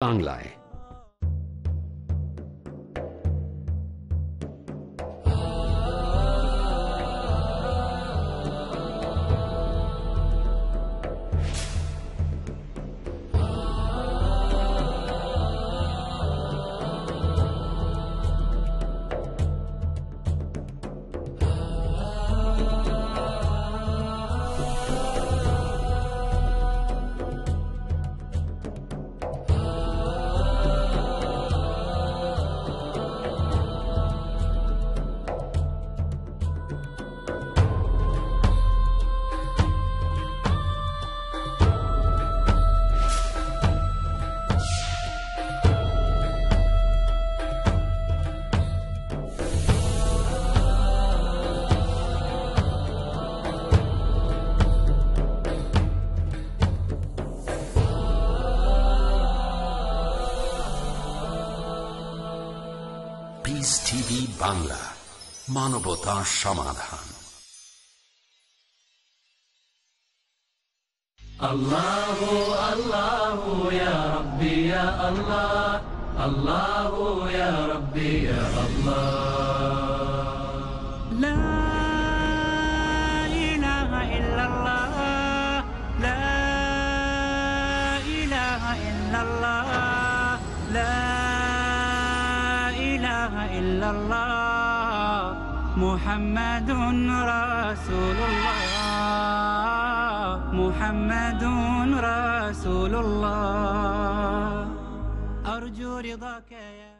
往来。বাংলা মানবতা সমাধান আল্লাহ আল্লাহ يا ربي يا الله الله يا ربي محمد رسول الله محمد رسول الله أرجو رضاك يا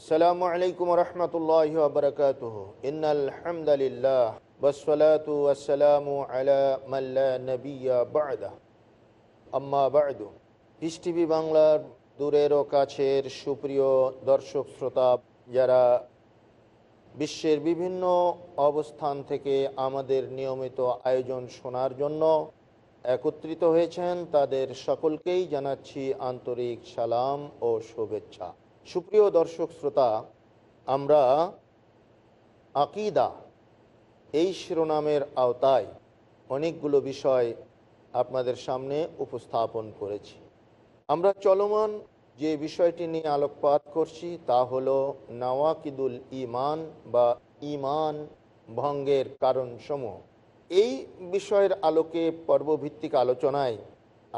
السلام عليكم ورحمة الله وبركاته إن الحمد لله والصلاة والسلام على من لا نبي بعده أما بعد piece TV বাংলার দূরের ও কাছের সুপ্রিয় দর্শক শ্রোতা যারা বিশ্বের বিভিন্ন অবস্থান থেকে আমাদের নিয়মিত আয়োজন শোনার জন্য একত্রিত হয়েছেন তাদের সকলকেই জানাচ্ছি আন্তরিক সালাম ও শুভেচ্ছা সুপ্রিয় দর্শক শ্রোতা আমরা আকিদা এই শিরোনামের আওতায় অনেকগুলো বিষয় আপনাদের সামনে উপস্থাপন করেছি আমরা চলমান যে বিষয়টি নিয়ে আলোকপাত করছি তা হলো নাওয়াকিদুল ইমান বা ইমান ভঙ্গের কারণসমূহ এই বিষয়ের আলোকে পর্বভিত্তিক আলোচনায়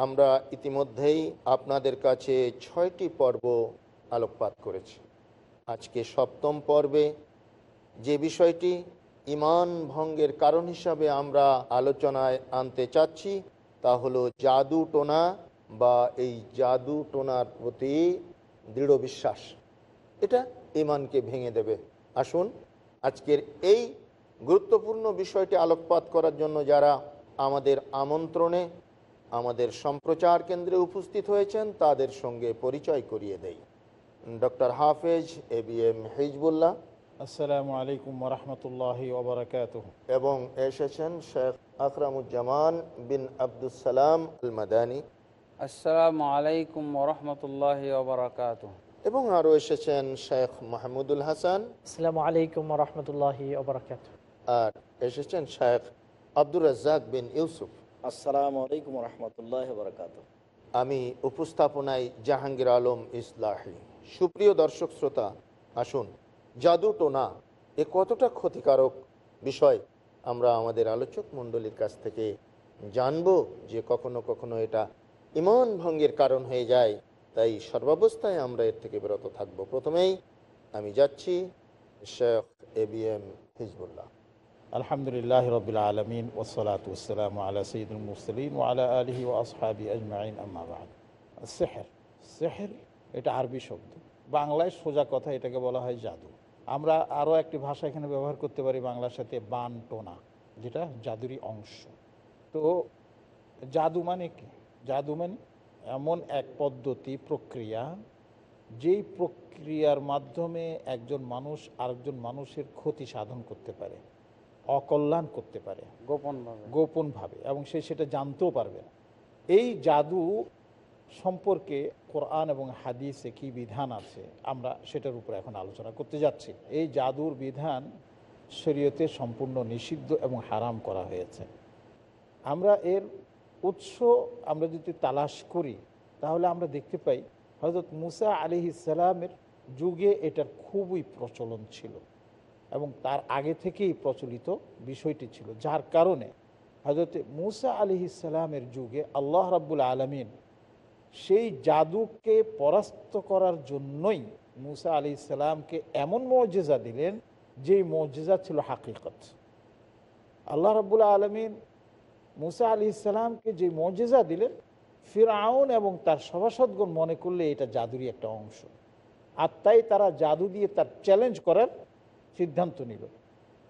আমরা ইতিমধ্যেই আপনাদের কাছে ছয়টি পর্ব আলোকপাত করেছি আজকে সপ্তম পর্বে যে বিষয়টি ইমান ভঙ্গের কারণ হিসাবে আমরা আলোচনায় আনতে চাচ্ছি তা হলো জাদু টোনা বা এই জাদু টোনার প্রতি দৃঢ় বিশ্বাস এটা ইমানকে ভেঙে দেবে আসুন আজকের এই গুরুত্বপূর্ণ বিষয়টি আলোকপাত করার জন্য যারা আমাদের আমন্ত্রণে আমাদের সম্প্রচার কেন্দ্রে উপস্থিত হয়েছেন তাদের সঙ্গে পরিচয় করিয়ে দেই ডক্টর হাফেজ এ বি এম হিজবুল্লাহ আসসালামু আলাইকুম রহমতুল্লাহ এবং এসেছেন শেখ আকরামুজ্জামান বিন আব্দুসালাম আল মাদানী আসসালামু আলাইকুম ওরহমতুল্লাহ ওবরাকাত এবং আরও এসেছেন শেখ মাহমুদুল হাসান আসসালামু আলাইকুম রহমতুল্লাহ ওবরাকাত আর এসেছেন শেখ আব্দুর রাজ্জাক বিন ইউসুফ আসসালামু আলাইকুম রহমতুল্লাহ বরকাত আমি উপস্থাপনায় জাহাঙ্গীর আলম ইসলাহি সুপ্রিয় দর্শক শ্রোতা আসুন জাদু টোনা এ কতটা ক্ষতিকারক বিষয় আমরা আমাদের আলোচক মণ্ডলীর কাছ থেকে জানব যে কখনো কখনো এটা ইমান ভঙ্গের কারণ হয়ে যায় তাই সর্বাবস্থায় আমরা এর থেকে বিরত থাকব প্রথমেই আমি যাচ্ছি Sheikh A B M Hizbullah আলহামদুলিল্লাহ রবিল আলমিন ওসলাত ওসালাম আল্লাহ সঈদুল মুসলিম আলা আলহি ও আসহাবি আজমাইন আম্মাবাদ সেহের এটা আরবি শব্দ বাংলায় সোজা কথা এটাকে বলা হয় জাদু আমরা আরও একটি ভাষা এখানে ব্যবহার করতে পারি বাংলার সাথে বান টোনা যেটা জাদুরি অংশ তো জাদু মানে কী জাদু এমন এক পদ্ধতি প্রক্রিয়া যেই প্রক্রিয়ার মাধ্যমে একজন মানুষ আরেকজন মানুষের ক্ষতি সাধন করতে পারে অকল্যাণ করতে পারে গোপন গোপনভাবে এবং সে সেটা জানতেও পারবে না এই জাদু সম্পর্কে কোরআন এবং হাদিসে কি বিধান আছে আমরা সেটার উপরে এখন আলোচনা করতে যাচ্ছি এই জাদুর বিধান শরীয়তে সম্পূর্ণ নিষিদ্ধ এবং হারাম করা হয়েছে আমরা এর উৎস আমরা যদি তালাশ করি তাহলে আমরা দেখতে পাই হজরত মুসা আলি ইসালামের যুগে এটার খুবই প্রচলন ছিল এবং তার আগে থেকেই প্রচলিত বিষয়টি ছিল যার কারণে হজরত মুসা আলি ইসালামের যুগে আল্লাহ রাবুল আলমিন সেই জাদুকে পরাস্ত করার জন্যই মুসা আলি ইসালামকে এমন মর্যাদা দিলেন যেই মজেজা ছিল হাকিকত আল্লাহ রাবুল আলমিন মুসা আলি ইসলামকে যে মজেজা দিলেন আউন এবং তার সভাসদগণ মনে করলে এটা জাদুরই একটা অংশ আর তাই তারা জাদু দিয়ে তার চ্যালেঞ্জ করার সিদ্ধান্ত নিল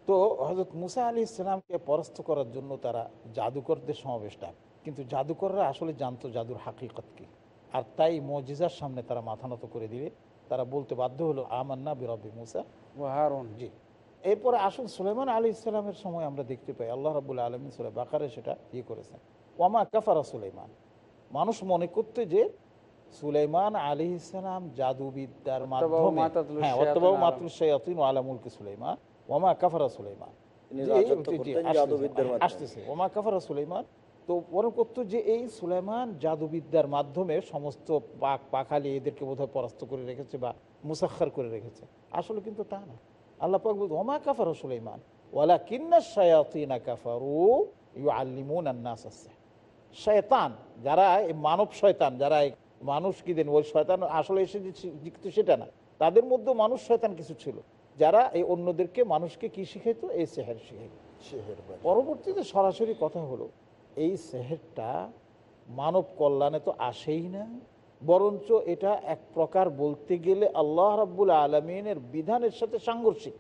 তো হজরত মুসা আলি ইসলামকে পরাস্ত করার জন্য তারা জাদুকরদের সমাবেশ ডাক কিন্তু জাদুকররা আসলে জানতো জাদুর হাকিকত কি আর তাই মজিজার সামনে তারা মাথা নত করে দিলে তারা বলতে বাধ্য হলো আমান্না বিরবি মুসা জি এরপরে আসল সুলেমান আলী ইসলামের সময় আমরা দেখতে পাই আল্লাহ রাবুল আলমী সুলে বাকারে সেটা ইয়ে করেছেন ওয়ামা কাফারা সুলেমান মানুষ মনে করতে যে সুলেমান আলী ইসলাম জাদুবিদ্যার মাধ্যমে হ্যাঁ, সুলেমান ওমা কাফারা সুলেমান হ্যাঁ, তো মনে করতো যে এই মাধ্যমে সমস্ত পাক বোধহয় পরাস্ত করে রেখেছে বা মুসাক্ষার করে রেখেছে আসলে কিন্তু তা না আল্লাহ পাক বলতে ওমা কাফারু সুলাইমান ওয়ালা কিন্না শায়াতিনা কাফারু ইউ আল্লিমুন আন্নাস আছে শয়তান যারা এই মানব শয়তান যারা মানুষ কি দেন ওই শয়তান আসলে এসে যে সেটা না তাদের মধ্যে মানুষ শয়তান কিছু ছিল যারা এই অন্যদেরকে মানুষকে কি শিখাইত এই সেহের শিখাইত পরবর্তীতে সরাসরি কথা হলো এই সেহেরটা মানব কল্যাণে তো আসেই না বরঞ্চ এটা এক প্রকার বলতে গেলে আল্লাহ রাবুল আলমিনের বিধানের সাথে সাংঘর্ষিক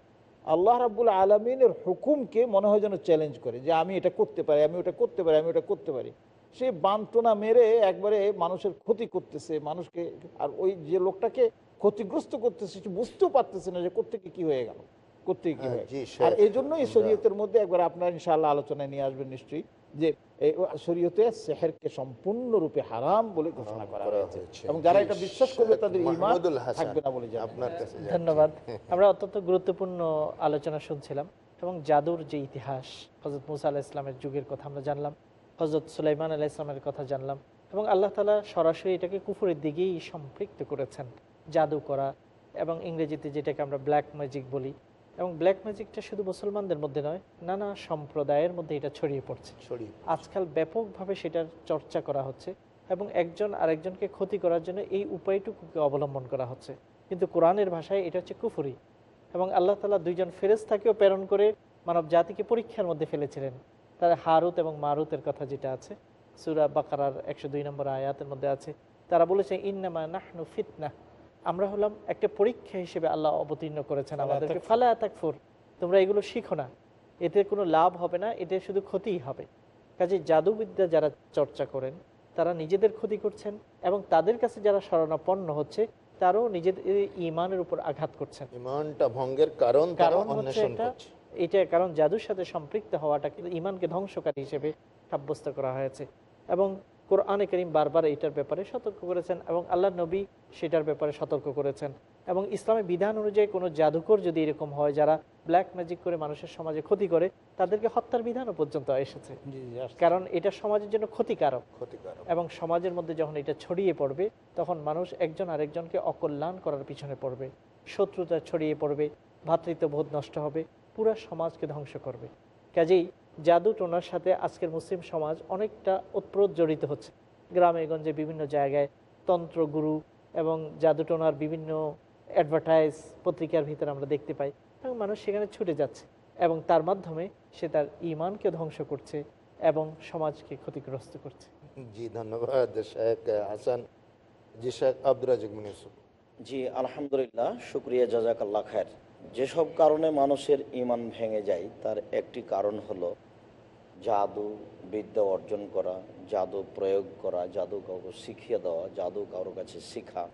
আল্লাহ রাবুল আলমিনের হুকুমকে মনে হয় যেন চ্যালেঞ্জ করে যে আমি এটা করতে পারি আমি ওটা করতে পারি আমি ওটা করতে পারি সে বান্টনা মেরে একবারে মানুষের ক্ষতি করতেছে মানুষকে আর ওই যে লোকটাকে ক্ষতিগ্রস্ত করতেছে সে বুঝতেও পারতেছে না যে করতে কি হয়ে গেল করতে কি হ্যাঁ, হয়ে আর এই জন্যই শরীয়তের মধ্যে একবার আপনার ইনশাল্লাহ আলোচনায় নিয়ে আসবেন নিশ্চয়ই যে এই শরীয়তে সেহেরকে সম্পূর্ণরূপে হারাম বলে ঘোষণা করা হয়েছে এবং যারা এটা বিশ্বাস করবে তাদের থাকবে না বলে আপনার কাছে ধন্যবাদ আমরা অত্যন্ত গুরুত্বপূর্ণ আলোচনা শুনছিলাম এবং জাদুর যে ইতিহাস হজরত মুসা আল্লাহ ইসলামের যুগের কথা আমরা জানলাম হজরত সুলাইমান আল্লাহ ইসলামের কথা জানলাম এবং আল্লাহ তালা সরাসরি এটাকে কুফুরের দিকেই সম্পৃক্ত করেছেন জাদু করা এবং ইংরেজিতে যেটাকে আমরা ব্ল্যাক ম্যাজিক বলি এবং ব্ল্যাক ম্যাজিকটা শুধু মুসলমানদের মধ্যে নয় নানা সম্প্রদায়ের মধ্যে এটা ছড়িয়ে পড়ছে ছড়িয়ে আজকাল ব্যাপকভাবে সেটার চর্চা করা হচ্ছে এবং একজন আরেকজনকে ক্ষতি করার জন্য এই উপায়টুকুকে অবলম্বন করা হচ্ছে কিন্তু কোরআনের ভাষায় এটা হচ্ছে কুফুরি এবং আল্লাহ তালা দুইজন ফেরেস্তাকেও প্রেরণ করে মানব জাতিকে পরীক্ষার মধ্যে ফেলেছিলেন তার হারুত এবং মারুতের কথা যেটা আছে সুরা বাকারার একশো দুই নম্বর আয়াতের মধ্যে আছে তারা বলেছে ইন্নামা নাহনু ফিতনা আমরা হলাম একটা পরীক্ষা হিসেবে আল্লাহ অবতীর্ণ করেছেন আমাদেরকে ফালা তাকফুর তোমরা এগুলো শিখো না এতে কোনো লাভ হবে না এতে শুধু ক্ষতিই হবে কাজে জাদুবিদ্যা যারা চর্চা করেন তারা নিজেদের ক্ষতি করছেন এবং তাদের কাছে যারা স্মরণাপন্ন হচ্ছে তারও নিজেদের ইমানের উপর আঘাত করছেন ইমানটা ভঙ্গের কারণ কারণ এটা কারণ জাদুর সাথে সম্পৃক্ত হওয়াটা কিন্তু ইমানকে ধ্বংসকারী হিসেবে সাব্যস্ত করা হয়েছে এবং কোরআনে করিম বারবার এইটার ব্যাপারে সতর্ক করেছেন এবং আল্লাহ নবী সেটার ব্যাপারে সতর্ক করেছেন এবং ইসলামের বিধান অনুযায়ী কোনো জাদুকর যদি এরকম হয় যারা ব্ল্যাক ম্যাজিক করে মানুষের সমাজে ক্ষতি করে তাদেরকে হত্যার বিধানও পর্যন্ত এসেছে কারণ এটা সমাজের জন্য ক্ষতিকারক ক্ষতিকারক এবং সমাজের মধ্যে যখন এটা ছড়িয়ে পড়বে তখন মানুষ একজন আরেকজনকে অকল্যাণ করার পিছনে পড়বে শত্রুতা ছড়িয়ে পড়বে ভাতৃত্ববোধ নষ্ট হবে পুরা সমাজকে ধ্বংস করবে কাজেই জাদু টোনার সাথে আজকের মুসলিম সমাজ অনেকটা ওতপ্রোত জড়িত হচ্ছে গ্রামে গঞ্জে বিভিন্ন জায়গায় তন্ত্রগুরু এবং জাদু টোনার বিভিন্ন অ্যাডভার্টাইজ পত্রিকার ভিতরে আমরা দেখতে পাই এবং মানুষ সেখানে ছুটে যাচ্ছে এবং তার মাধ্যমে সে তার ইমানকে ধ্বংস করছে এবং সমাজকে ক্ষতিগ্রস্ত করছে জি ধন্যবাদ হাসান জি শেখ জি আলহামদুলিল্লাহ সুক্রিয়া জাজাক আল্লাহ খায়ের যেসব কারণে মানুষের ইমান ভেঙে যায় তার একটি কারণ হলো জাদু বিদ্যা অর্জন করা জাদু প্রয়োগ করা জাদু কাউকে শিখিয়ে দেওয়া জাদু কারোর কাছে শেখা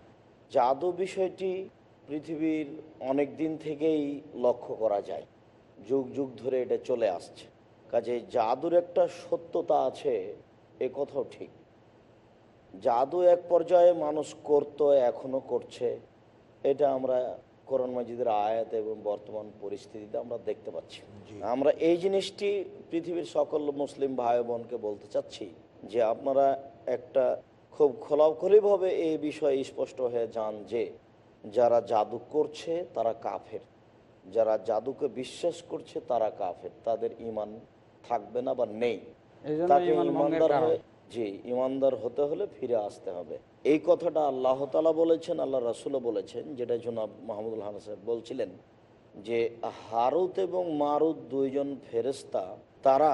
জাদু বিষয়টি পৃথিবীর অনেক দিন থেকেই লক্ষ্য করা যায় যুগ যুগ ধরে এটা চলে আসছে কাজে জাদুর একটা সত্যতা আছে এ কথাও ঠিক জাদু এক পর্যায়ে মানুষ করত এখনও করছে এটা আমরা কোরআন মসজিদের আয়াত এবং বর্তমান পরিস্থিতিতে আমরা দেখতে পাচ্ছি আমরা এই জিনিসটি পৃথিবীর সকল মুসলিম ভাই বোনকে বলতে চাচ্ছি যে আপনারা একটা খুব খোলাখলিভাবে এই বিষয়ে স্পষ্ট হয়ে যান যে যারা জাদু করছে তারা কাফের যারা জাদুকে বিশ্বাস করছে তারা কাফের তাদের ইমান থাকবে না বা নেই তাকে ইমানদার হয়ে যে ইমানদার হতে হলে ফিরে আসতে হবে এই কথাটা আল্লাহ আল্লাহতালা বলেছেন আল্লাহ রাসুলও বলেছেন যেটা জনাব মাহমুদুল হান সাহেব বলছিলেন যে হারুত এবং মারুত দুইজন ফেরেস্তা তারা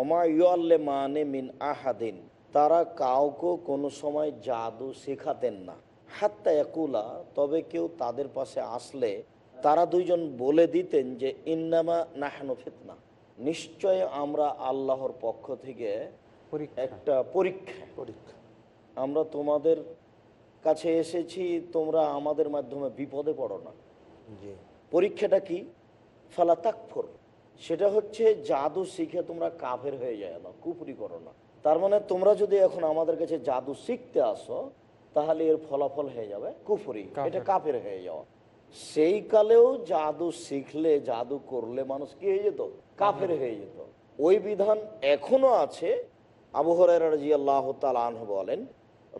অমায়ুয়াল্লে মানে মিন আহাদিন তারা কাউকে কোনো সময় জাদু শেখাতেন না হাত্তা একুলা তবে কেউ তাদের পাশে আসলে তারা দুইজন বলে দিতেন যে ইন্নামা নাহানো ফিতনা নিশ্চয় আমরা আল্লাহর পক্ষ থেকে একটা পরীক্ষা পরীক্ষা আমরা তোমাদের কাছে এসেছি তোমরা আমাদের মাধ্যমে বিপদে পড়ো না পরীক্ষাটা কি ফালা সেটা হচ্ছে জাদু শিখে তোমরা কাফের হয়ে যায় না কুপুরি করো না তার মানে তোমরা যদি এখন আমাদের কাছে জাদু শিখতে আসো তাহলে এর ফলাফল হয়ে যাবে কুফুরি এটা কাফের হয়ে যাওয়া সেই কালেও জাদু শিখলে জাদু করলে মানুষ কি হয়ে যেত কাফের হয়ে যেত ওই বিধান এখনো আছে আবু হরাই আল্লাহ বলেন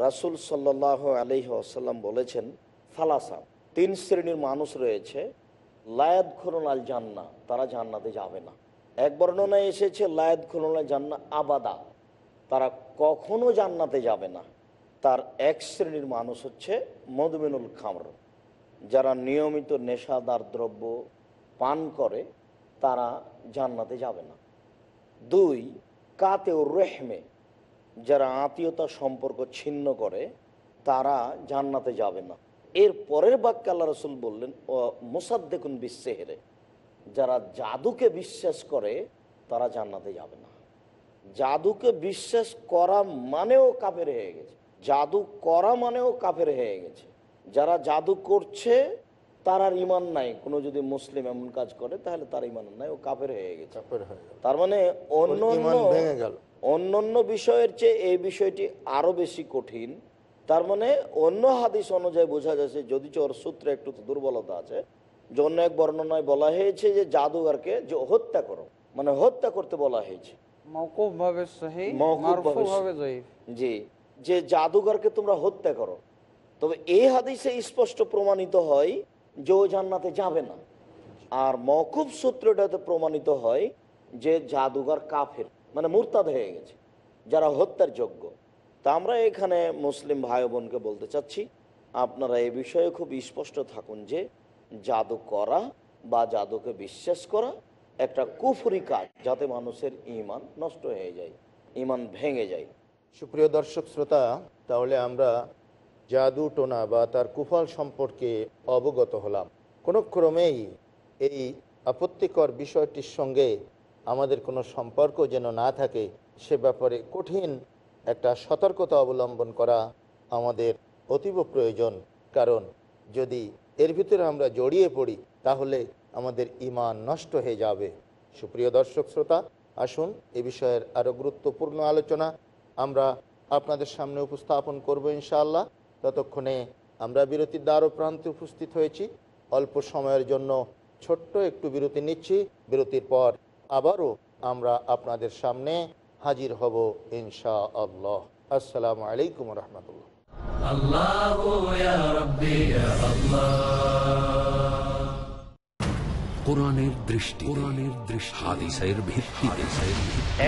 রাসুল সাল্লাহ আলহি আসাল্লাম বলেছেন ফালাসা তিন শ্রেণীর মানুষ রয়েছে লায়াদ আল জান্না তারা জান্নাতে যাবে না এক বর্ণনায় এসেছে লায়াদ খোরনাল জান্না আবাদা তারা কখনো জান্নাতে যাবে না তার এক শ্রেণীর মানুষ হচ্ছে মধুমিনুল খামর যারা নিয়মিত নেশাদার দ্রব্য পান করে তারা জান্নাতে যাবে না দুই কাতে ও রেহমে যারা আত্মীয়তা সম্পর্ক ছিন্ন করে তারা জান্নাতে যাবে না এর পরের বাক্যে আল্লাহ রসুল বললেন বিশ্বে বিশ্বেহেরে যারা জাদুকে বিশ্বাস করে তারা জান্নাতে যাবে না জাদুকে বিশ্বাস করা মানেও কাফের হয়ে গেছে জাদু করা মানেও কাফের হয়ে গেছে যারা জাদু করছে তার আর ইমান নাই কোনো যদি মুসলিম এমন কাজ করে তাহলে তার ইমান নাই ও কাপের হয়ে গেছে তার মানে অন্য অন্য বিষয়ের চেয়ে এই বিষয়টি আরো বেশি কঠিন তার মানে অন্য হাদিস অনুযায়ী বোঝা যাচ্ছে যদি চোর সূত্রে একটু দুর্বলতা আছে জন্য এক বর্ণনায় বলা হয়েছে যে জাদুগারকে যে হত্যা করো মানে হত্যা করতে বলা হয়েছে জি যে জাদুঘরকে তোমরা হত্যা করো তবে এই হাদিসে স্পষ্ট প্রমাণিত হয় যে ও জান্নাতে যাবে না আর মকুব সূত্রটাতে প্রমাণিত হয় যে জাদুঘর কাফের মানে মুরতাদ হয়ে গেছে যারা হত্যার যোগ্য তা আমরা এখানে মুসলিম ভাই বোনকে বলতে চাচ্ছি আপনারা এ বিষয়ে খুব স্পষ্ট থাকুন যে জাদু করা বা জাদুকে বিশ্বাস করা একটা কুফুরি কাজ যাতে মানুষের ইমান নষ্ট হয়ে যায় ইমান ভেঙে যায় সুপ্রিয় দর্শক শ্রোতা তাহলে আমরা জাদু টোনা বা তার কুফল সম্পর্কে অবগত হলাম কোনো ক্রমেই এই আপত্তিকর বিষয়টির সঙ্গে আমাদের কোনো সম্পর্ক যেন না থাকে সে ব্যাপারে কঠিন একটা সতর্কতা অবলম্বন করা আমাদের অতীব প্রয়োজন কারণ যদি এর ভিতরে আমরা জড়িয়ে পড়ি তাহলে আমাদের ইমান নষ্ট হয়ে যাবে সুপ্রিয় দর্শক শ্রোতা আসুন এ বিষয়ের আরও গুরুত্বপূর্ণ আলোচনা আমরা আপনাদের সামনে উপস্থাপন করব ইনশাআল্লাহ ততক্ষণে আমরা বিরতির দ্বারও প্রান্তে উপস্থিত হয়েছি অল্প সময়ের জন্য ছোট্ট একটু বিরতি নিচ্ছি বিরতির পর আবারও আমরা আপনাদের সামনে হাজির হব ইনশা আল্লাহ আসসালামু আলাইকুম রহমতুল্লাহ কোরআনের দৃষ্টি কোরআনের ভিত্তি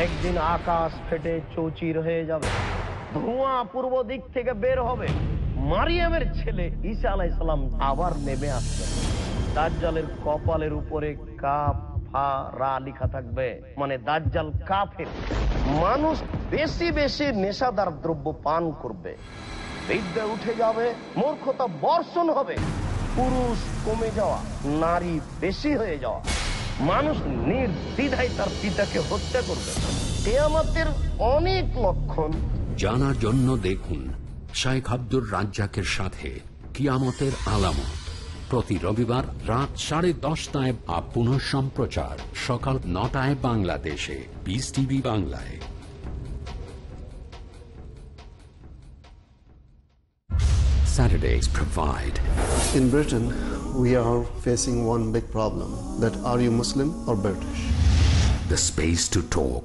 একদিন আকাশ ফেটে চৌচির হয়ে যাবে ধোঁয়া পূর্ব দিক থেকে বের হবে মারিয়ামের ছেলে ঈসা আলাহ ইসলাম আবার নেমে আসবেন দাজ্জালের কপালের উপরে কাপ ফা রা লিখা থাকবে মানে দাজ্জাল কাফের মানুষ বেশি বেশি নেশাদার দ্রব্য পান করবে বিদ্যা উঠে যাবে মূর্খতা বর্ষণ হবে পুরুষ কমে যাওয়া নারী বেশি হয়ে যাওয়া মানুষ নির্দ্বিধায় তার পিতাকে হত্যা করবে কেয়ামাতের অনেক লক্ষণ জানার জন্য দেখুন শাইখ আব্দুর রাজ্জাকের সাথে কিয়ামতের আলামত প্রতি রবিবার রাত সাড়ে দশটায় বা পুনঃ সম্প্রচার সকাল নটায় বাংলাদেশে বিস টিভি বাংলায় Saturdays provide. In Britain, we are facing one big problem that are you Muslim or British? The space to talk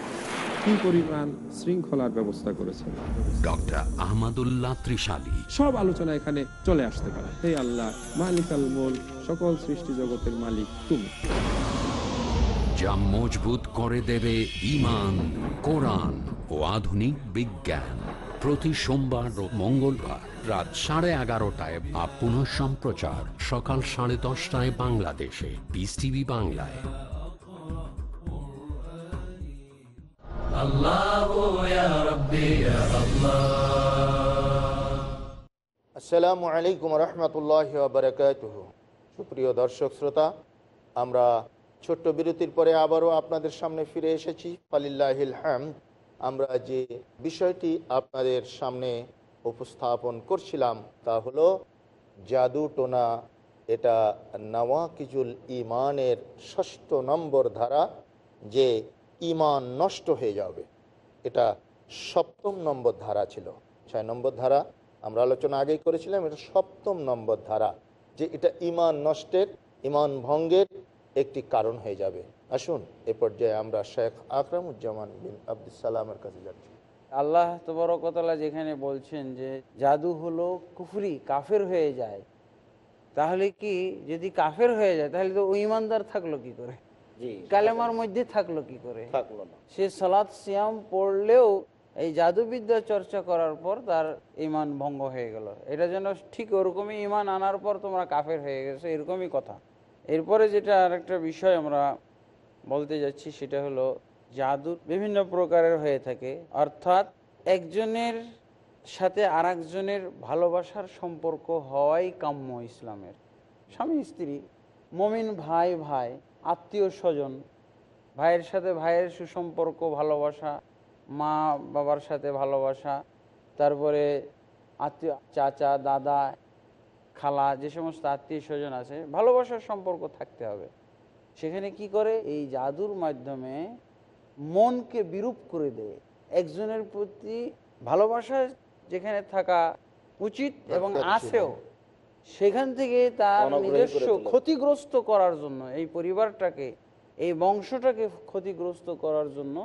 শৃঙ্খলার ব্যবস্থা করেছেন ডক্টর আহমদুল্লাহ সব আলোচনা এখানে চলে আসতে পারে যা মজবুত করে দেবে ইমান কোরআন ও আধুনিক বিজ্ঞান প্রতি সোমবার ও মঙ্গলবার রাত সাড়ে এগারোটায় বা পুনঃ সম্প্রচার সকাল সাড়ে দশটায় বাংলাদেশে বিস টিভি বাংলায় আসসালামু আলাইকুম রহমতুল্লাহ বারকাত সুপ্রিয় দর্শক শ্রোতা আমরা ছোট্ট বিরতির পরে আবারও আপনাদের সামনে ফিরে এসেছি ফালিল্লাহিল হ্যাম আমরা যে বিষয়টি আপনাদের সামনে উপস্থাপন করছিলাম তা হলো জাদু টোনা এটা নওয়াকিজুল ইমানের ষষ্ঠ নম্বর ধারা যে ইমান নষ্ট হয়ে যাবে এটা সপ্তম নম্বর ধারা ছিল ছয় নম্বর ধারা আমরা আলোচনা আগেই করেছিলাম এটা সপ্তম নম্বর ধারা যে এটা ইমান নষ্টের ইমান ভঙ্গের একটি কারণ হয়ে যাবে আসুন এ পর্যায়ে আমরা শেখ আকরামুজ্জামান বিন আব্দুল সালামের কাছে যাচ্ছি আল্লাহ তবরকতলা যেখানে বলছেন যে জাদু হলো কুফরি কাফের হয়ে যায় তাহলে কি যদি কাফের হয়ে যায় তাহলে তো ইমানদার থাকলো কি করে কালেমার মধ্যে থাকলো কি করে সে সালাদ সিয়াম পড়লেও এই জাদুবিদ্যা চর্চা করার পর তার ইমান ভঙ্গ হয়ে গেল এটা যেন ঠিক ওরকমই ইমান আনার পর তোমরা কাফের হয়ে গেছে এরকমই কথা এরপরে যেটা আরেকটা বিষয় আমরা বলতে যাচ্ছি সেটা হলো জাদু বিভিন্ন প্রকারের হয়ে থাকে অর্থাৎ একজনের সাথে আর একজনের ভালোবাসার সম্পর্ক হওয়াই কাম্য ইসলামের স্বামী স্ত্রী মমিন ভাই ভাই আত্মীয় স্বজন ভাইয়ের সাথে ভাইয়ের সুসম্পর্ক ভালোবাসা মা বাবার সাথে ভালোবাসা তারপরে আত্মীয় চাচা দাদা খালা যে সমস্ত আত্মীয় স্বজন আছে ভালোবাসার সম্পর্ক থাকতে হবে সেখানে কি করে এই জাদুর মাধ্যমে মনকে বিরূপ করে দেয় একজনের প্রতি ভালোবাসা যেখানে থাকা উচিত এবং আচ্ছা, আচ্ছা। আছেও সেখান থেকে তার নিজস্ব ক্ষতিগ্রস্ত করার জন্য এই পরিবারটাকে এই বংশটাকে ক্ষতিগ্রস্ত করার জন্য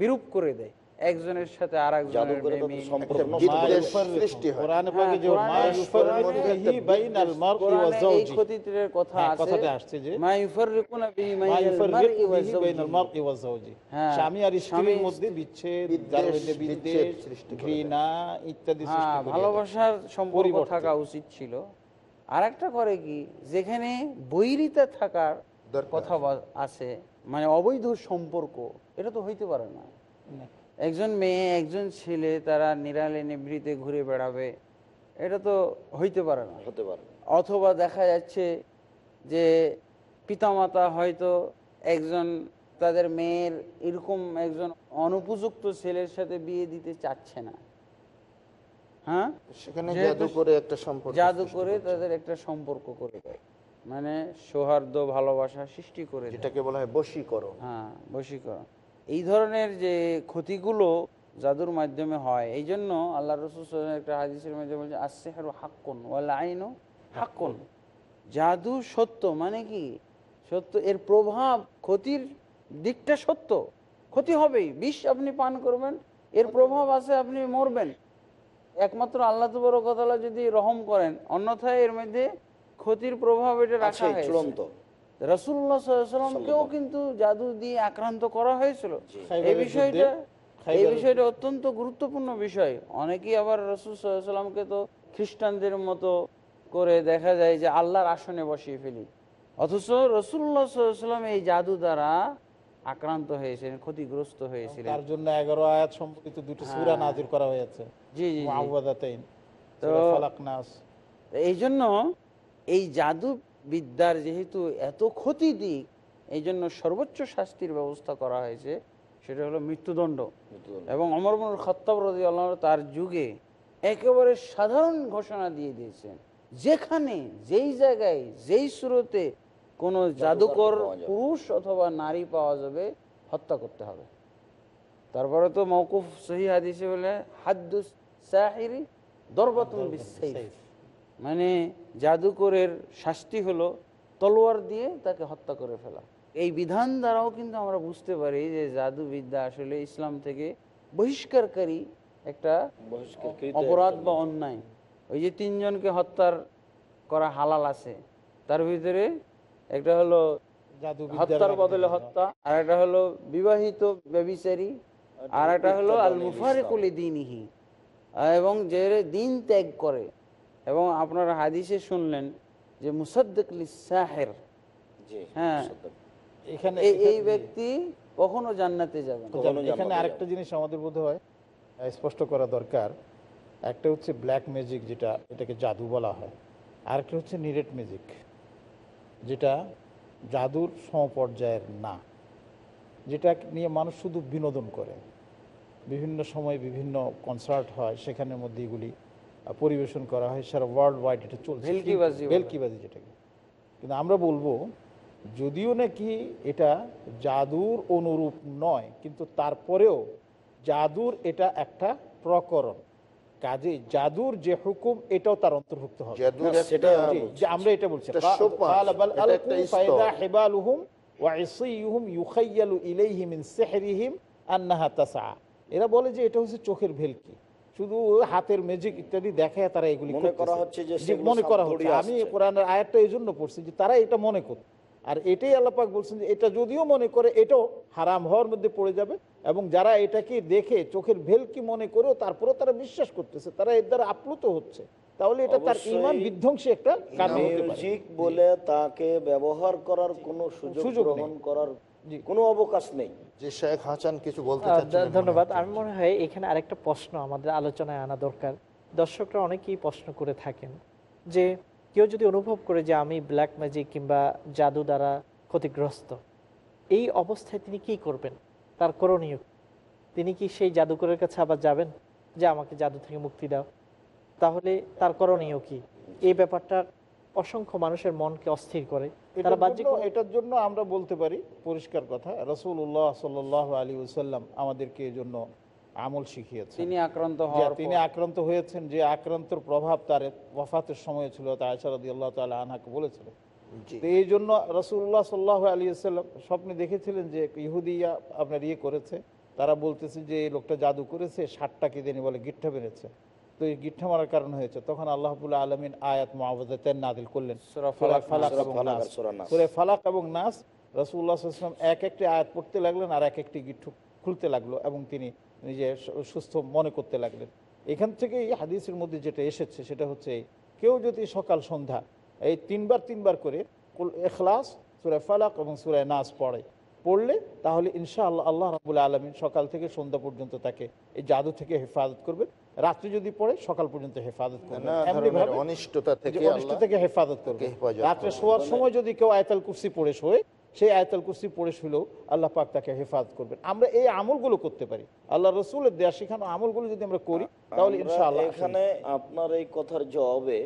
বিরূপ করে দেয় একজনের সাথে হ্যাঁ, হ্যাঁ, হ্যাঁ, আর স্বামী মধ্যে বিচ্ছেদ ইত্যাদি ভালোবাসার সম্পর্ক থাকা উচিত ছিল আর একটা করে কি যেখানে বৈরিতা থাকার কথা আছে মানে অবৈধ সম্পর্ক এটা তো হইতে পারে না একজন মেয়ে একজন ছেলে তারা নিরালে নিবৃতে ঘুরে বেড়াবে এটা তো হইতে পারে না হতে পারে অথবা দেখা যাচ্ছে যে পিতামাতা হয়তো একজন তাদের মেয়ের এরকম একজন অনুপযুক্ত ছেলের সাথে বিয়ে দিতে চাচ্ছে না হ্যাঁ? জাদু মানে ভালোবাসা সৃষ্টি করে যেটাকে বলা হয় হ্যাঁ এই ধরনের যে ক্ষতিগুলো জাদুর মাধ্যমে হয় এই জন্য আল্লাহ রসুল একটা হাদিসের মাধ্যমে বলছে আসেহার হাক্কন ওয়াল আইনও হাক্কন জাদু সত্য মানে কি সত্য এর প্রভাব ক্ষতির দিকটা সত্য ক্ষতি হবেই বিষ আপনি পান করবেন এর প্রভাব আছে আপনি মরবেন একমাত্র আল্লাহ তবরকতলা যদি রহম করেন অন্যথায় এর মধ্যে ক্ষতির প্রভাব এটা রাখা চূড়ান্ত কিন্তু জাদু দিয়ে আক্রান্ত করা হয়েছিল এই বিষয়টা এই বিষয়টা অত্যন্ত গুরুত্বপূর্ণ বিষয় অনেকেই আবার রসুল সাল্লামকে তো খ্রিস্টানদের মতো করে দেখা যায় যে আল্লাহর আসনে বসিয়ে ফেলি অথচ রসুল্লাহ সাল্লাম এই জাদু দ্বারা আক্রান্ত হয়েছেন ক্ষতিগ্রস্ত হয়েছিলেন তার জন্য এগারো আয়াত সম্পর্কিত দুটো সুরা হ্যাঁ। নাজির করা হয়েছে এই জন্য এই জাদু বিদ্যার যেহেতু এত ক্ষতি দিক এই জন্য সর্বোচ্চ শাস্তির ব্যবস্থা করা হয়েছে সেটা হলো মৃত্যুদণ্ড এবং অমর খত্তাব রাজি আল্লাহ তার যুগে একেবারে সাধারণ ঘোষণা দিয়ে দিয়েছেন যেখানে যেই জায়গায় যেই সুরতে কোনো জাদুকর পুরুষ অথবা নারী পাওয়া যাবে হত্যা করতে হবে তারপরে তো মৌকুফ সহি হাদিসে বলে হাদুস মানে জাদুকরের শাস্তি হলো তলোয়ার দিয়ে তাকে হত্যা করে ফেলা এই বিধান দ্বারাও কিন্তু আমরা বুঝতে পারি যে জাদুবিদ্যা আসলে ইসলাম থেকে বহিষ্কারকারী একটা অপরাধ বা অন্যায় ওই যে তিনজনকে হত্যার করা হালাল আছে তার ভিতরে একটা হলো হত্যার বদলে হত্যা আর একটা হলো বিবাহিত ব্যবিচারী আর একটা হলো আল মুফারিকুল দিনহী এবং যে দিন ত্যাগ করে এবং আপনারা হাদিসে শুনলেন যে মুসাদ্দিকলি সাহের হ্যাঁ এখানে এই ব্যক্তি কখনো জান্নাতে যাবে এখানে আরেকটা জিনিস আমাদের বোধ হয় স্পষ্ট করা দরকার একটা হচ্ছে ব্ল্যাক ম্যাজিক যেটা এটাকে জাদু বলা হয় আরেকটা হচ্ছে নিরেট ম্যাজিক যেটা জাদুর সমপর্যায়ের না যেটা নিয়ে মানুষ শুধু বিনোদন করে বিভিন্ন সময় বিভিন্ন কনসার্ট হয় সেখানের মধ্যে এগুলি পরিবেশন করা হয় সারা ওয়ার্ল্ড ওয়াইড এটা চলছে ভেলকিবাজি যেটাকে কিন্তু আমরা বলবো যদিও নাকি এটা জাদুর অনুরূপ নয় কিন্তু তারপরেও জাদুর এটা একটা প্রকরণ কাজে জাদুর যে হুকুম এটাও তার অন্তর্ভুক্ত হবে এরা বলে যে এটা হচ্ছে চোখের ভেলকি শুধু হাতের ম্যাজিক ইত্যাদি দেখায় তারা এগুলি মনে করা হচ্ছে আমি কোরআনের আয়াতটা এই জন্য পড়ছি যে তারা এটা মনে করত আর এটাই আল্লাপাক বলছেন যে এটা যদিও মনে করে এটাও হারাম হওয়ার মধ্যে পড়ে যাবে এবং যারা এটাকে দেখে চোখের ভেল কি মনে করেও তারপরেও তারা বিশ্বাস করতেছে তারা এর দ্বারা আপ্লুত হচ্ছে তাহলে এটা তার ইমান বিধ্বংসী একটা বলে তাকে ব্যবহার করার কোনো সুযোগ গ্রহণ করার কোনো অবকাশ নেই ধন্যবাদ আমি মনে হয় এখানে আরেকটা প্রশ্ন আমাদের আলোচনায় আনা দরকার দর্শকরা অনেকেই প্রশ্ন করে থাকেন যে কেউ যদি অনুভব করে যে আমি ব্ল্যাক ম্যাজিক কিংবা জাদু দ্বারা ক্ষতিগ্রস্ত এই অবস্থায় তিনি কি করবেন তার করণীয় তিনি কি সেই জাদুকরের কাছে আবার যাবেন যে আমাকে জাদু থেকে মুক্তি দাও তাহলে তার করণীয় কি এই ব্যাপারটা অসংখ্য মানুষের মনকে অস্থির করে এটার জন্য আমরা বলতে পারি পরিষ্কার কথা রসুল সাল আলী ওসাল্লাম আমাদেরকে এজন্য আমল শিখিয়েছেন তিনি আক্রান্ত তিনি আক্রান্ত হয়েছেন যে আক্রান্তর প্রভাব তার ওফাতের সময় ছিল তা আয়সারদি আল্লাহ তাল আনহাকে বলেছিল এই জন্য রসুল্লাহ সাল্লাহ আলী সাল্লাম স্বপ্নে দেখেছিলেন যে ইহুদিয়া আপনার ইয়ে করেছে তারা বলতেছে যে এই লোকটা জাদু করেছে ষাটটাকে তিনি বলে গিট্টা বেড়েছে তো এই গিট্ঠা মারার কারণ হয়েছে তখন আল্লাহবুল আলমিন আয়াত মহাবতের নাদিল করলেন ফালাক এবং নাস রসুল্লাহাম এক একটি আয়াত পড়তে লাগলেন আর এক একটি গিট্ঠু খুলতে লাগলো এবং তিনি নিজে সুস্থ মনে করতে লাগলেন এখান থেকে এই হাদিসের মধ্যে যেটা এসেছে সেটা হচ্ছে কেউ যদি সকাল সন্ধ্যা এই তিনবার তিনবার করে এখলাস সুরায় ফালাক এবং সুরায় নাস পড়ে পড়লে তাহলে ইনশাআল্লাহ আল্লাহ রাবুল আলমিন সকাল থেকে সন্ধ্যা পর্যন্ত তাকে এই জাদু থেকে হেফাজত করবেন রাত্রি যদি পড়ে সকাল পর্যন্ত হেফাজত করবে মানে থেকে অনিষ্ট থেকে হেফাজত করবে রাত্রে শোয়ার মানে সময় যদি কেউ আয়তাল কুসি পড়ে শোয় সেই আয়তাল কুসি পড়ে শুলেও আল্লাহ পাক তাকে হেফাজত করবেন আমরা এই আমলগুলো করতে পারি আল্লাহ রসুলের দেয়া শিখানো আমলগুলো যদি আমরা করি তাহলে ইনশাআল্লাহ এখানে আপনার এই কথার জবাবে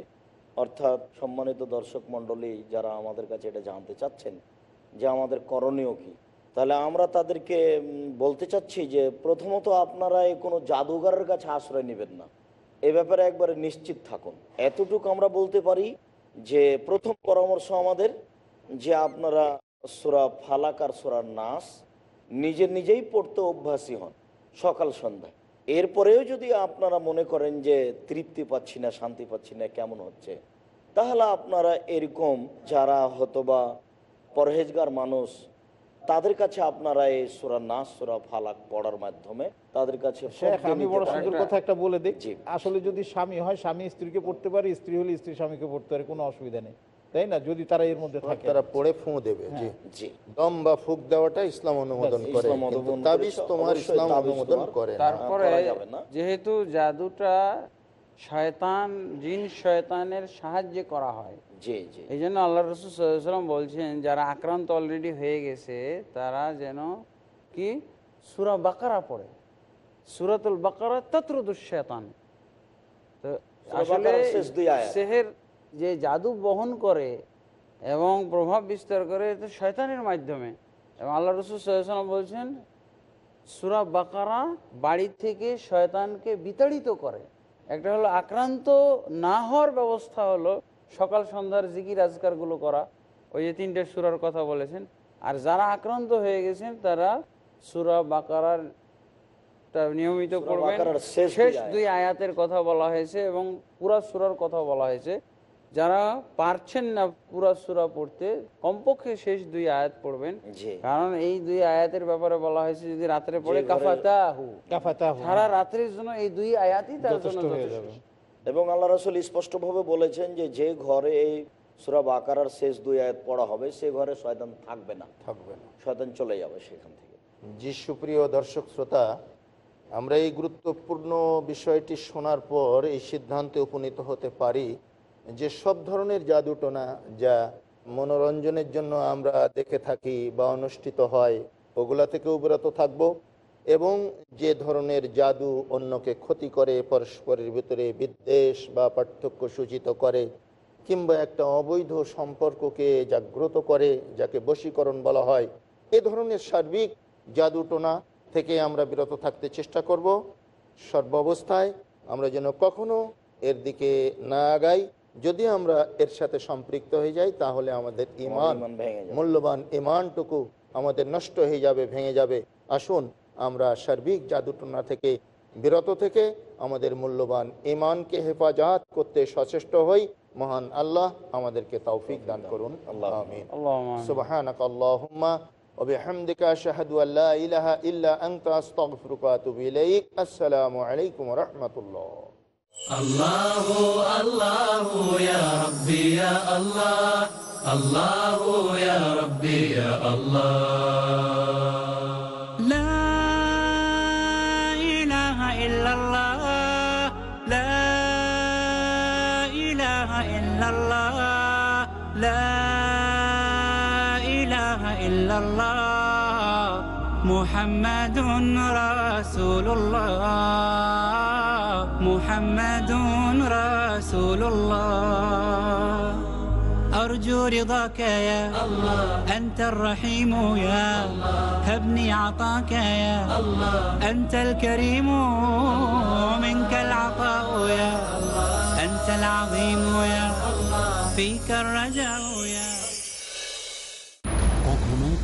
অর্থাৎ সম্মানিত দর্শক মন্ডলী যারা আমাদের কাছে এটা জানতে চাচ্ছেন যে আমাদের করণীয় কী তাহলে আমরা তাদেরকে বলতে চাচ্ছি যে প্রথমত আপনারা কোনো জাদুঘরের কাছে আশ্রয় নেবেন না এ ব্যাপারে একবারে নিশ্চিত থাকুন এতটুকু আমরা বলতে পারি যে প্রথম পরামর্শ আমাদের যে আপনারা সোরা ফালাক আর সোরার নাস নিজে নিজেই পড়তে অভ্যাসী হন সকাল সন্ধ্যায় এরপরেও যদি আপনারা মনে করেন যে তৃপ্তি পাচ্ছি না শান্তি পাচ্ছি না কেমন হচ্ছে তাহলে আপনারা এরকম যারা হতবা পরহেজগার মানুষ তাদের কাছে আপনারা এই সুরা নাচ সুরা ফালাক পড়ার মাধ্যমে তাদের কাছে আমি বড় সুন্দর কথা একটা বলে দেখছি আসলে যদি স্বামী হয় স্বামী স্ত্রীকে পড়তে পারে স্ত্রী হলে স্ত্রী স্বামীকে পড়তে পারে কোনো অসুবিধা নেই তাই না যদি তারা এর মধ্যে থাকে তারা পড়ে দেবে হ্যাঁ, জি দম বা ফুক দেওয়াটা ইসলাম অনুমোদন করে তাবিজ তোমার ইসলাম অনুমোদন করে হ্যাঁ, তারপরে যেহেতু জাদুটা শয়তান জিন শয়তানের সাহায্যে করা হয় এই জন্য আল্লাহ রসুল বলছেন যারা আক্রান্ত অলরেডি হয়ে গেছে তারা যেন কি সুরা বাকারা পড়ে সুরাতুল বাকারা তত্র দুঃশান তো যে জাদু বহন করে এবং প্রভাব বিস্তার করে এটা শয়তানের মাধ্যমে এবং আল্লাহ রসুল সাল্লাম বলছেন সুরা বাকারা বাড়ি থেকে শয়তানকে বিতাড়িত করে একটা হলো আক্রান্ত না হওয়ার ব্যবস্থা হলো সকাল সন্ধ্যার জিকির আজকারগুলো করা ওই যে তিনটে সুরার কথা বলেছেন আর যারা আক্রান্ত হয়ে গেছেন তারা সুরা বাকারার নিয়মিত করবেন শেষ দুই আয়াতের কথা বলা হয়েছে এবং পুরা সুরার কথা বলা হয়েছে যারা পারছেন না পুরা সুরা পড়তে কমপক্ষে শেষ দুই আয়াত পড়বেন কারণ এই দুই আয়াতের ব্যাপারে বলা হয়েছে যদি রাত্রে পড়ে কাফাতা সারা রাত্রের জন্য এই দুই আয়াতই তার জন্য যথেষ্ট এবং আল্লাহ রসুল স্পষ্টভাবে বলেছেন যে যে ঘরে এই সুরাব আকার শেষ দুই আয়াত পড়া হবে সে ঘরে শয়তান থাকবে না থাকবে না শয়তান চলে যাবে সেখান থেকে জি সুপ্রিয় দর্শক শ্রোতা আমরা এই গুরুত্বপূর্ণ বিষয়টি শোনার পর এই সিদ্ধান্তে উপনীত হতে পারি যে সব ধরনের জাদুটোনা যা মনোরঞ্জনের জন্য আমরা দেখে থাকি বা অনুষ্ঠিত হয় ওগুলা থেকেও বিরত থাকবো এবং যে ধরনের জাদু অন্যকে ক্ষতি করে পরস্পরের ভিতরে বিদ্বেষ বা পার্থক্য সূচিত করে কিংবা একটা অবৈধ সম্পর্ককে জাগ্রত করে যাকে বশীকরণ বলা হয় এ ধরনের সার্বিক টোনা থেকে আমরা বিরত থাকতে চেষ্টা করব সর্বাবস্থায় আমরা যেন কখনো এর দিকে না আগাই যদি আমরা এর সাথে সম্পৃক্ত হয়ে যাই তাহলে আমাদের ইমান মূল্যবান ইমানটুকু আমাদের নষ্ট হয়ে যাবে ভেঙে যাবে আসুন আমরা সার্বিক জাদুটনা থেকে বিরত থেকে আমাদের মূল্যবান ইমানকে হেফাজত করতে সচেষ্ট হই মহান আল্লাহ আমাদেরকে তৌফিক দান করুন আল্লাহ আমিন সুবহানাক আল্লাহুম্মা ya বিহামদিকা আশহাদু আল্লা ইলাহা ya আনতা আস্তাগফিরুকা ওয়া আলাইকুম আল্লাহ الله محمد رسول الله محمد رسول الله أرجو رضاك يا الله أنت الرحيم يا الله هبني عطاك يا الله أنت الكريم منك العطاء يا الله أنت العظيم يا الله فيك الرجاء يا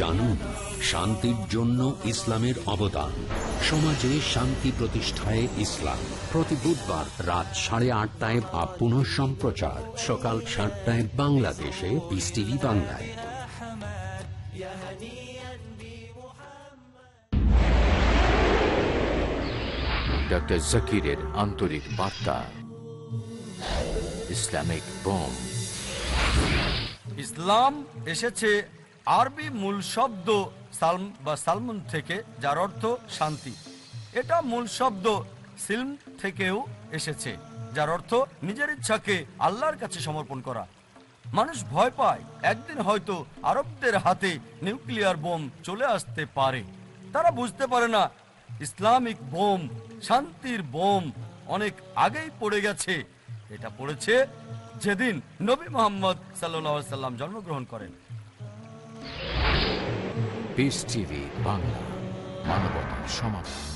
জানুন শান্তির জন্য ইসলামের অবদান সমাজে শান্তি প্রতিষ্ঠায় ইসলাম প্রতি বুধবার রাত সাড়ে আটটায় বা পুনঃ সম্প্রচার সকাল সাতটায় বাংলাদেশে পিস টিভি বাংলায় ডক্টর জাকিরের আন্তরিক বার্তা ইসলামিক বোম ইসলাম এসেছে আরবি মূল শব্দ সালম বা সালমুন থেকে যার অর্থ শান্তি এটা মূল শব্দ সিলম থেকেও এসেছে যার অর্থ নিজের ইচ্ছাকে আল্লাহর কাছে সমর্পণ করা মানুষ ভয় পায় একদিন হয়তো আরবদের হাতে নিউক্লিয়ার বোম চলে আসতে পারে তারা বুঝতে পারে না ইসলামিক বোম শান্তির বোম অনেক আগেই পড়ে গেছে এটা পড়েছে যেদিন নবী মোহাম্মদ সাল্লাহ সাল্লাম জন্মগ্রহণ করেন পিস টিভি বাংলা মানবতার সমাধান